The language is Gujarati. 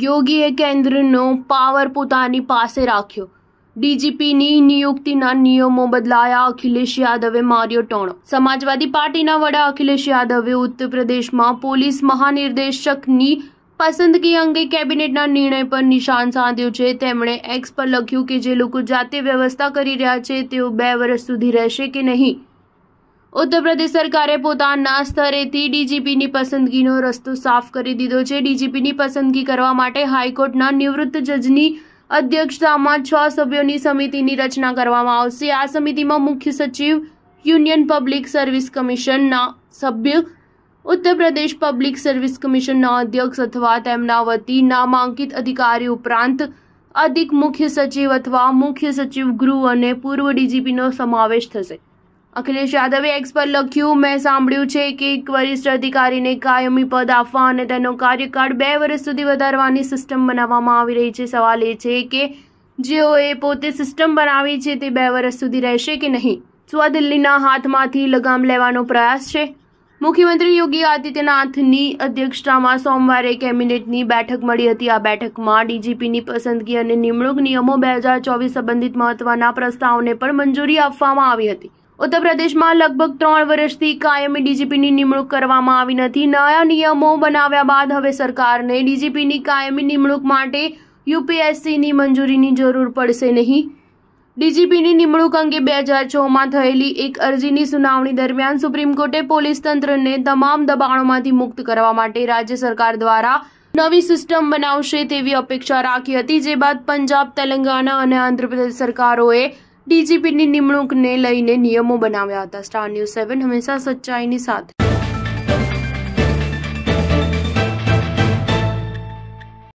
યોગીએ કેન્દ્રનો પાવર પોતાની પાસે રાખ્યો ડીજીપીની નિયુક્તિના નિયમો બદલાયા અખિલેશ યાદવે માર્યો ટોણો સમાજવાદી પાર્ટીના વડા અખિલેશ યાદવે ઉત્તર પ્રદેશમાં પોલીસ મહાનિર્દેશકની પસંદગી અંગે કેબિનેટના નિર્ણય પર નિશાન સાધ્યું છે તેમણે એક્સ પર લખ્યું કે જે લોકો જાતે વ્યવસ્થા કરી રહ્યા છે તેઓ બે વર્ષ સુધી રહેશે કે નહીં ઉત્તરપ્રદેશ સરકારે પોતાના સ્તરેથી ડીજીપીની પસંદગીનો રસ્તો સાફ કરી દીધો છે ડીજીપીની પસંદગી કરવા માટે હાઈકોર્ટના નિવૃત્ત જજની અધ્યક્ષતામાં છ સભ્યોની સમિતિની રચના કરવામાં આવશે આ સમિતિમાં મુખ્ય સચિવ યુનિયન પબ્લિક સર્વિસ કમિશનના સભ્ય ઉત્તર પ્રદેશ પબ્લિક સર્વિસ કમિશનના અધ્યક્ષ અથવા તેમના વતી નામાંકિત અધિકારી ઉપરાંત અધિક મુખ્ય સચિવ અથવા મુખ્ય સચિવ ગૃહ અને પૂર્વ ડીજીપીનો સમાવેશ થશે અખિલેશ યાદવે એક્સ પર લખ્યું મેં સાંભળ્યું છે કે એક વરિષ્ઠ અધિકારીને કાયમી પદ આપવા અને તેનો કાર્યકાળ બે વર્ષ સુધી વધારવાની સિસ્ટમ બનાવવામાં આવી રહી છે સવાલ એ છે કે જેઓએ પોતે સિસ્ટમ બનાવી છે તે બે વર્ષ સુધી રહેશે કે નહીં શું દિલ્હીના હાથમાંથી લગામ લેવાનો પ્રયાસ છે મુખ્યમંત્રી યોગી આદિત્યનાથની અધ્યક્ષતામાં સોમવારે કેબિનેટની બેઠક મળી હતી આ બેઠકમાં ડીજીપીની પસંદગી અને નિમણૂક નિયમો બે હજાર ચોવીસ સંબંધિત મહત્વના પ્રસ્તાવને પણ મંજૂરી આપવામાં આવી હતી ઉત્તર પ્રદેશમાં લગભગ ત્રણ વર્ષથી કાયમી ડીજીપીની નિમણૂક કરવામાં આવી નથી નયા નિયમો બનાવ્યા બાદ હવે સરકારને ડીજીપીની કાયમી નિમણૂક માટે યુપીએસસીની મંજૂરીની જરૂર પડશે નહીં ડીજીપીની નિમણૂક અંગે બે હજાર છમાં થયેલી એક અરજીની સુનાવણી દરમિયાન સુપ્રીમ કોર્ટે પોલીસ તંત્રને તમામ દબાણોમાંથી મુક્ત કરવા માટે રાજ્ય સરકાર દ્વારા નવી સિસ્ટમ બનાવશે તેવી અપેક્ષા રાખી હતી જે બાદ પંજાબ તેલંગાણા અને આંધ્રપ્રદેશ સરકારોએ ડીજીપીની નિમણૂંકને લઈને નિયમો બનાવ્યા હતા સ્ટાર ન્યૂઝ સેવન હંમેશા સચ્ચાઈની સાથે